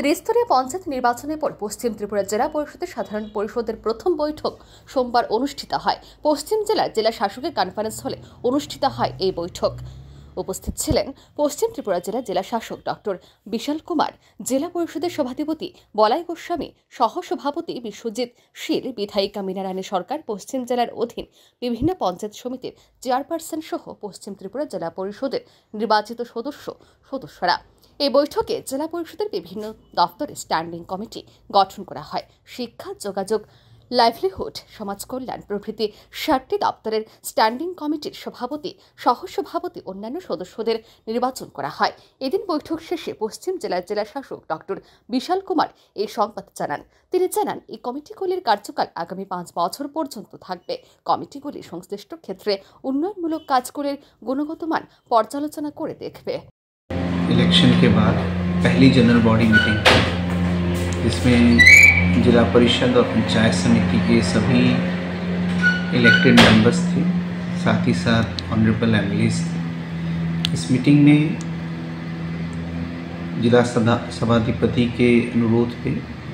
ত্রিস্তরীয় পঞ্চায়েত নির্বাচনের পর পশ্চিম ত্রিপুরা জেলা পরিষদের সাধারণ পরিষদের প্রথম বৈঠক সোমবার অনুষ্ঠিত হয় পশ্চিম জেলার জেলা শাসকের কনফারেন্স হলে অনুষ্ঠিত হয় এই বৈঠক উপস্থিত ছিলেন পশ্চিম ত্রিপুরা জেলা জেলা শাসক ডক্টর বিশাল কুমার জেলা পরিষদের সভাধিপতি বলাই গোস্বামী সহসভাপতি বিশ্বজিৎ শীল বিধায়িকা রানী সরকার পশ্চিম জেলার অধীন বিভিন্ন পঞ্চায়েত সমিতির চেয়ারপারসন সহ পশ্চিম ত্রিপুরা জেলা পরিষদের নির্বাচিত সদস্য সদস্যরা এই বৈঠকে জেলা পরিষদের বিভিন্ন দফতরে স্ট্যান্ডিং কমিটি গঠন করা হয় শিক্ষা যোগাযোগ লাইভলিহুড সমাজ কল্যাণ প্রভৃতি ষাটটি দপ্তরের স্ট্যান্ডিং কমিটির সভাপতি সহসভাপতি অন্যান্য সদস্যদের নির্বাচন করা হয় এদিন বৈঠক শেষে পশ্চিম জেলার জেলা শাসক ডক্টর বিশাল কুমার এই সংবাদ জানান তিনি জানান এই কমিটিগুলির কার্যকাল আগামী পাঁচ বছর পর্যন্ত থাকবে কমিটিগুলি সংশ্লিষ্ট ক্ষেত্রে উন্নয়নমূলক কাজগুলির গুণগত মান পর্যালোচনা করে দেখবে इलेक्शन के बाद पहली जनरल बॉडी मीटिंग जिसमें जिला परिषद और पंचायत समिति के सभी इलेक्टेड मेंबर्स थे साथ ही साथ ऑनरेबल एम थे इस मीटिंग में जिला सभा सभाधिपति के अनुरोध पे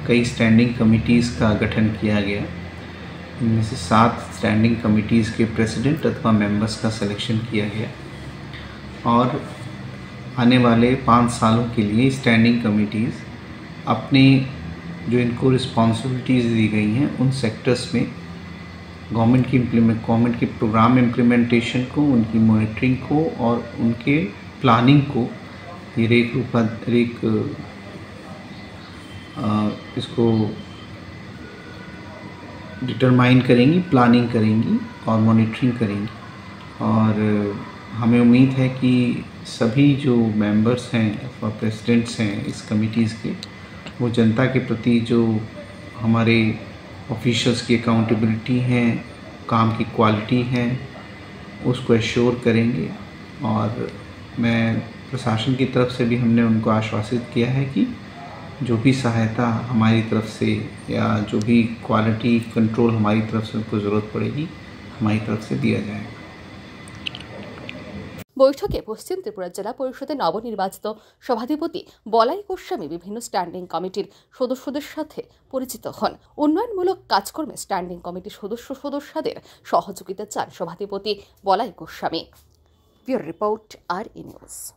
कई स्टैंडिंग कमिटीज़ का गठन किया गया इनमें से सात स्टैंडिंग कमिटीज़ के प्रेसिडेंट अथवा मेंबर्स का सिलेक्शन किया गया और आने वाले पाँच सालों के लिए स्टैंडिंग कमिटीज़ अपने जो इनको रिस्पॉन्सिबिलिटीज़ दी गई हैं उन सेक्टर्स में गवर्नमेंट की इम्प्लीमेंट गवर्नमेंट की प्रोग्राम इम्प्लीमेंटेशन को उनकी मॉनिटरिंग को और उनके प्लानिंग को ये रेख रूपा रेख इसको डिटरमाइन करेंगी प्लानिंग करेंगी और मॉनिटरिंग करेंगी और हमें उम्मीद है कि सभी जो मेंबर्स हैं अथवा प्रेसिडेंट्स हैं इस कमिटीज़ के वो जनता के प्रति जो हमारे ऑफिशल्स की अकाउंटेबिलिटी हैं काम की क्वालिटी है उसको एश्योर करेंगे और मैं प्रशासन की तरफ से भी हमने उनको आश्वासित किया है कि जो भी सहायता हमारी तरफ से या जो भी क्वालिटी कंट्रोल हमारी तरफ से उनको ज़रूरत पड़ेगी हमारी तरफ से दिया जाएगा বৈঠকে পশ্চিম ত্রিপুরা জেলা পরিষদের নবনির্বাচিত সভাধিপতি বলাই গোস্বামী বিভিন্ন স্ট্যান্ডিং কমিটির সদস্যদের সাথে পরিচিত হন উন্নয়নমূলক কাজকর্মে স্ট্যান্ডিং কমিটির সদস্য সদস্যদের সহযোগিতা চান সভাধিপতি বলাই গোস্বামী রিপোর্ট আর ই